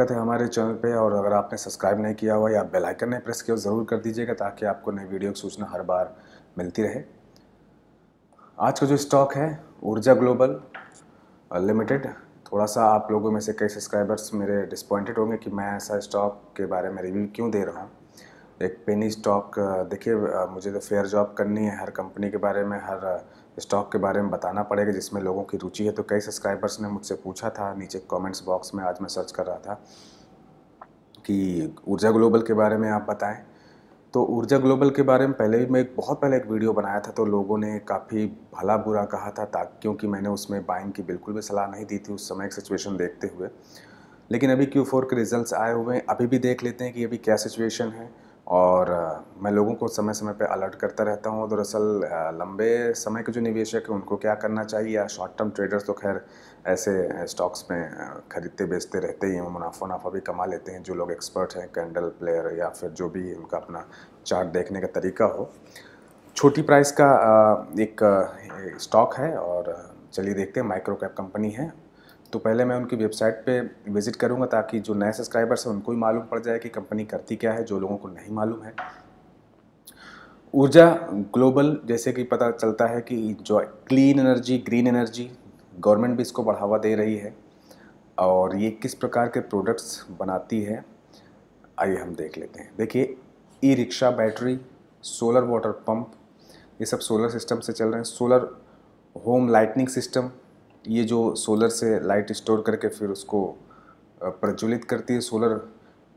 दिक्कत है हमारे चैनल पे और अगर आपने सब्सक्राइब नहीं किया हुआ या बेल आइकन नहीं प्रेस किया ज़रूर कर दीजिएगा ताकि आपको नई वीडियो की सूचना हर बार मिलती रहे आज का जो स्टॉक है ऊर्जा ग्लोबल लिमिटेड थोड़ा सा आप लोगों में से कई सब्सक्राइबर्स मेरे डिसपॉइंटेड होंगे कि मैं ऐसा स्टॉक के बारे में रिव्यू क्यों दे रहा हूँ एक पेनी स्टॉक देखिए मुझे तो फेयर जॉब करनी है हर कंपनी के बारे में हर स्टॉक के बारे में बताना पड़ेगा जिसमें लोगों की रुचि है तो कई सब्सक्राइबर्स ने मुझसे पूछा था नीचे कमेंट्स बॉक्स में आज मैं सर्च कर रहा था कि ऊर्जा ग्लोबल के बारे में आप बताएं तो ऊर्जा ग्लोबल के बारे में पहले भी मैं एक बहुत पहले एक वीडियो बनाया था तो लोगों ने काफ़ी भला बुरा कहा था ताकि क्योंकि मैंने उसमें बाइंग की बिल्कुल भी सलाह नहीं दी थी उस समय एक सिचुएशन देखते हुए लेकिन अभी क्यू के रिजल्ट आए हुए हैं अभी भी देख लेते हैं कि अभी क्या सिचुएशन है और मैं लोगों को समय समय पे अलर्ट करता रहता हूँ दरअसल लंबे समय के जो निवेशक हैं उनको क्या करना चाहिए या शॉर्ट टर्म ट्रेडर्स तो खैर ऐसे स्टॉक्स में ख़रीदते बेचते रहते ही हैं मुनाफा मुनाफा भी कमा लेते हैं जो लोग एक्सपर्ट हैं कैंडल प्लेयर या फिर जो भी उनका अपना चार्ट देखने का तरीका हो छोटी प्राइस का एक स्टॉक है और चलिए देखते हैं माइक्रो कैप कंपनी है तो पहले मैं उनकी वेबसाइट पे विज़िट करूँगा ताकि जो नए सब्सक्राइबर्स हैं उनको भी मालूम पड़ जाए कि कंपनी करती क्या है जो लोगों को नहीं मालूम है ऊर्जा ग्लोबल जैसे कि पता चलता है कि जो clean energy green energy government भी इसको बढ़ावा दे रही है और ये किस प्रकार के प्रोडक्ट्स बनाती है आइए हम देख लेते हैं देखिए e rickshaw battery solar water pump ये सब सोलर सिस्टम से चल रहे हैं सोलर होम लाइटनिंग सिस्टम ये जो सोलर से लाइट स्टोर करके फिर उसको प्रज्वलित करती है solar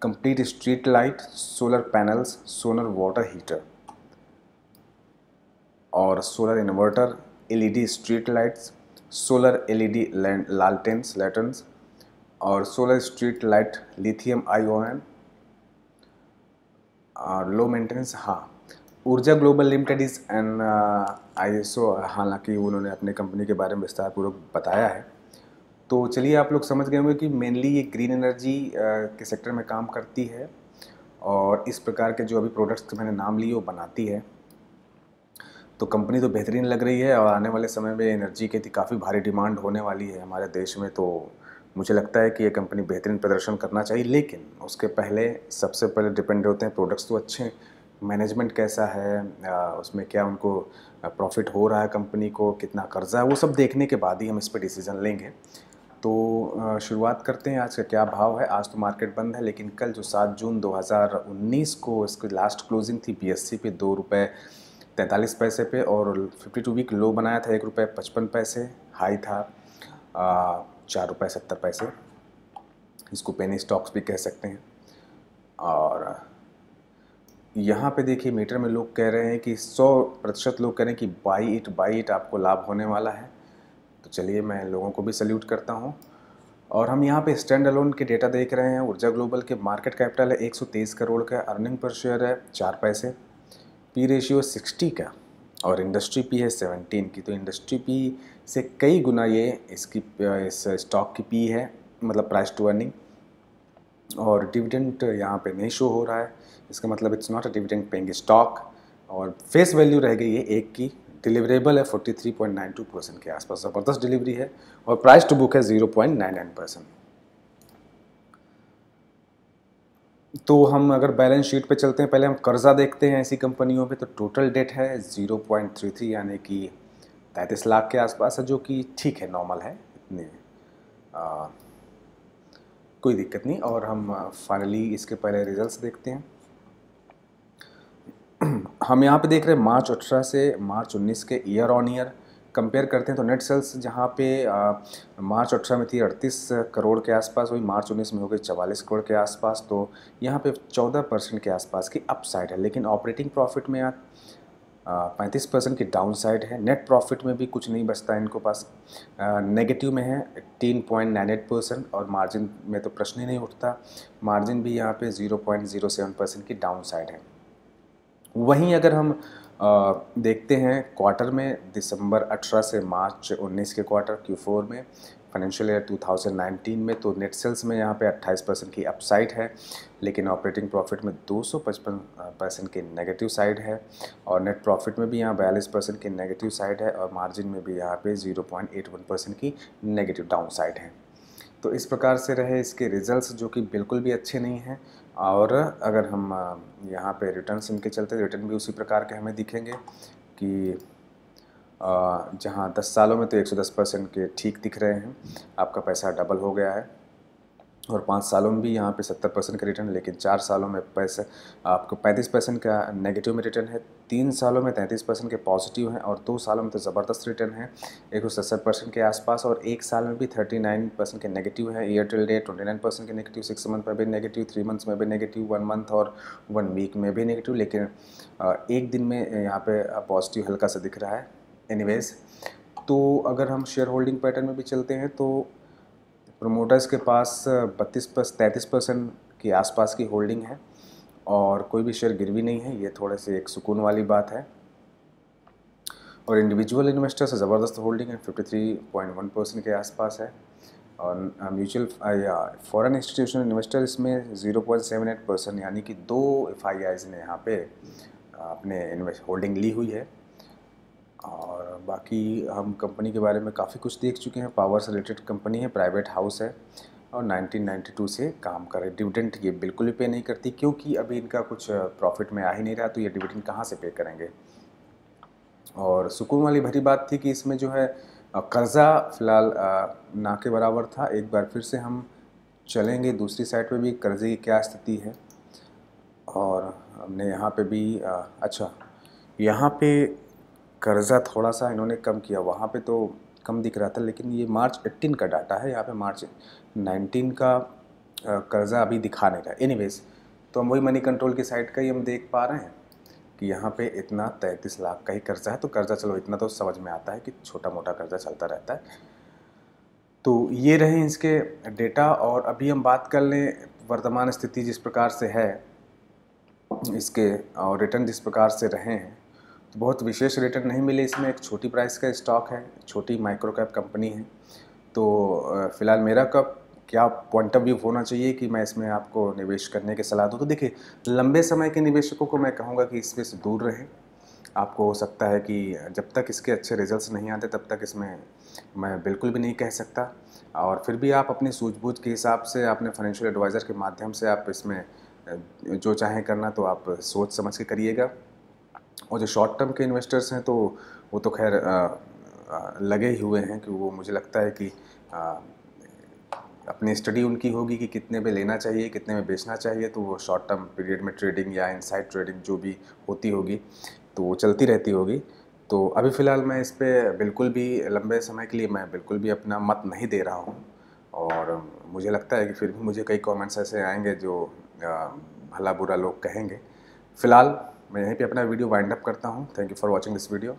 complete street light solar panels solar water heater और solar inverter LED street lights solar LED lanterns lanterns और solar street light lithium ion और लो मेंटेनेंस हाँ Urja Global Limited is an I S O हालांकि उन्होंने अपने company के बारे में विस्तार पूर्वक बताया है तो चलिए आप लोग समझ गए होंगे कि मेनली ये ग्रीन एनर्जी के सेक्टर में काम करती है और इस प्रकार के जो अभी प्रोडक्ट्स तो मैंने नाम लिए वो बनाती है तो कंपनी तो बेहतरीन लग रही है और आने वाले समय में एनर्जी की काफ़ी भारी डिमांड होने वाली है हमारे देश में तो मुझे लगता है कि ये कंपनी बेहतरीन प्रदर्शन करना चाहिए लेकिन उसके पहले सबसे पहले डिपेंड होते हैं प्रोडक्ट्स तो अच्छे मैनेजमेंट कैसा है उसमें क्या उनको प्रॉफिट हो रहा है कंपनी को कितना कर्जा है वो सब देखने के बाद ही हम इस पर डिसीज़न लेंगे तो शुरुआत करते हैं आज का क्या भाव है आज तो मार्केट बंद है लेकिन कल जो सात जून 2019 को इसकी लास्ट क्लोजिंग थी बी पे दो रुपये तैंतालीस पैसे पे और 52 वीक लो बनाया था एक रुपये पचपन पैसे हाई था चार रुपये सत्तर पैसे इसको पेनी स्टॉक्स भी कह सकते हैं और यहाँ पे देखिए मीटर में लोग कह रहे हैं कि 100 प्रतिशत लोग कह रहे हैं कि बाई इट बाई इट आपको लाभ होने वाला है तो चलिए मैं लोगों को भी सल्यूट करता हूँ और हम यहाँ पे स्टैंड अलोन के डेटा देख रहे हैं ऊर्जा ग्लोबल के मार्केट कैपिटल है 123 करोड़ का अर्निंग पर शेयर है चार पैसे पी रेशियो 60 का और इंडस्ट्री पी है 17 की तो इंडस्ट्री पी से कई गुना ये इसकी इस स्टॉक की पी है मतलब प्राइस टू अर्निंग और डिविडेंड यहाँ पे नहीं शो हो रहा है इसका मतलब it's not a dividend paying stock और फेस वैल्यू रह गई है एक की डिलीवरेबल है 43.92 परसेंट के आसपास ज़बरदस्त डिलीवरी है और प्राइस टू बुक है 0.99 परसेंट तो हम अगर बैलेंस शीट पे चलते हैं पहले हम कर्जा देखते हैं ऐसी कंपनियों पे तो टोटल डेट है 0.33 यानी कि तैंतीस लाख के आसपास है जो कि ठीक है नॉर्मल है इतने कोई दिक्कत नहीं और हम फाइनली इसके पहले रिजल्ट्स देखते हैं हम यहाँ पे देख रहे हैं मार्च अठारह से मार्च उन्नीस के ईयर ऑन ईयर कंपेयर करते हैं तो नेट सेल्स जहाँ पे आ, मार्च अठारह में थी अड़तीस करोड़ के आसपास वही मार्च उन्नीस में हो गई चवालीस करोड़ के आसपास तो यहाँ पे चौदह परसेंट के आसपास की अपसाइड है लेकिन ऑपरेटिंग प्रॉफिट में यहाँ पैंतीस परसेंट की डाउन साइड है नेट प्रॉफिट में भी कुछ नहीं बचता है इनको पास नेगेटिव में है ten point nine eight percent और मार्जिन में तो प्रश्न ही नहीं उठता मार्जिन भी यहाँ पे zero point zero seven percent की डाउन साइड है वहीं अगर हम देखते हैं क्वार्टर में दिसंबर 18 से मार्च 19 के क्वार्टर Q4 में फाइनेंशियल ईयर 2019 में तो नेट सेल्स में यहाँ पे 28 परसेंट की अपसाइड है लेकिन ऑपरेटिंग प्रॉफिट में 255 परसेंट के नेगेटिव साइड है और नेट प्रॉफिट में भी यहाँ बयालीस परसेंट की नेगेटिव साइड है और मार्जिन में भी यहाँ पे 0.81 परसेंट की नेगेटिव डाउन साइड है तो इस प्रकार से रहे इसके रिजल्ट्स जो कि बिल्कुल भी अच्छे नहीं हैं और अगर हम यहाँ पे रिटर्न इनके चलते रिटर्न भी उसी प्रकार के हमें दिखेंगे कि जहाँ 10 सालों में तो 110 परसेंट के ठीक दिख रहे हैं आपका पैसा डबल हो गया है और पाँच सालों में भी यहाँ पे सत्तर परसेंट का रिटर्न लेकिन चार सालों में पैसे आपको पैंतीस परसेंट का नेगेटिव में रिटर्न है तीन सालों में तैंतीस परसेंट के पॉजिटिव हैं और दो सालों में तो ज़बरदस्त रिटर्न है एक सौ सत्तर परसेंट के आसपास और एक साल में भी थर्टी नाइन परसेंट के नेगेटिव है year till day twenty nine percent के नेगेटिव सिक्स मंथ में भी नेगेटिव थ्री मंथ्स में भी नेगेटिव वन मंथ और वन वीक में भी नेगेटिव लेकिन एक दिन में यहाँ पर पॉजिटिव हल्का सा दिख रहा है एनीवेज तो अगर हम शेयर होल्डिंग पैटर्न में भी चलते हैं तो प्रमोटर्स के पास बत्तीस पर तैंतीस परसेंट के आसपास की होल्डिंग है और कोई भी शेयर गिरवी नहीं है ये थोड़े से एक सुकून वाली बात है और इंडिविजुअल इन्वेस्टर से ज़बरदस्त होल्डिंग है fifty three point one percent के आसपास है और म्यूचुअल या फॉरेन इंस्टीट्यूशन इन्वेस्टर इसमें zero point seven eight percent यानी कि दो एफ आई आईज ने यहाँ पे अपने होल्डिंग ली हुई है और बाकी हम कंपनी के बारे में काफ़ी कुछ देख चुके हैं पावर से रिलेटेड कंपनी है प्राइवेट हाउस है और 1992 से काम कर रहे डिविडेंट ये बिल्कुल भी पे नहीं करती क्योंकि अभी इनका कुछ प्रॉफिट में आ ही नहीं रहा तो ये डिविडेंट कहाँ से पे करेंगे और सुकून वाली भरी बात थी कि इसमें जो है कर्ज़ा फ़िलहाल ना के बराबर था एक बार फिर से हम चलेंगे दूसरी साइड पे भी कर्ज़े की क्या स्थिति है और हमने यहाँ पे भी अच्छा यहाँ पे कर्ज़ा थोड़ा सा इन्होंने कम किया वहाँ पे तो कम दिख रहा था लेकिन ये मार्च 18 का डाटा है यहाँ पे मार्च 19 का कर्ज़ा अभी दिखा नहीं रहा एनीवेज तो हम वही मनी कंट्रोल की साइड का ही हम देख पा रहे हैं कि यहाँ पे इतना तैंतीस लाख का ही कर्ज़ा है तो कर्ज़ा चलो इतना तो समझ में आता है कि छोटा मोटा कर्ज़ा चलता रहता है तो ये रहे इसके डेटा और अभी हम बात कर लें वर्तमान स्थिति जिस प्रकार से है इसके और रिटर्न जिस प्रकार से रहे हैं तो बहुत विशेष रिटर्न नहीं मिले इसमें एक छोटी प्राइस का स्टॉक है छोटी माइक्रो कैप कंपनी है तो फिलहाल मेरा कब क्या पॉइंट ऑफ व्यू होना चाहिए कि मैं इसमें आपको निवेश करने की सलाह दूँ तो देखिए लंबे समय के निवेशकों को मैं कहूँगा कि इसमें से दूर रहें आपको हो सकता है कि जब तक इसके अच्छे रिजल्ट्स नहीं आते तब तक इसमें मैं बिल्कुल भी नहीं कह सकता और फिर भी आप अपनी सूझबूझ के हिसाब से अपने फाइनेंशियल एडवाइज़र के माध्यम से आप इसमें जो चाहें करना तो आप सोच समझ के करिएगा और जो शॉर्ट टर्म के इन्वेस्टर्स हैं तो वो तो खैर लगे ही हुए हैं कि वो मुझे लगता है कि आ, अपनी स्टडी उनकी होगी कि कितने पे लेना चाहिए कितने में बेचना चाहिए तो वो शॉर्ट टर्म पीरियड में ट्रेडिंग या इनसाइड ट्रेडिंग जो भी होती होगी तो वो चलती रहती होगी तो अभी फ़िलहाल मैं इस पर बिल्कुल भी लंबे समय के लिए मैं बिल्कुल भी अपना मत नहीं दे रहा हूँ और मुझे लगता है कि फिर भी मुझे कई कमेंट्स ऐसे आएंगे जो भला बुरा लोग कहेंगे फ़िलहाल मैं यहीं पे अपना वीडियो वाइंड अप करता हूँ thank you for watching this video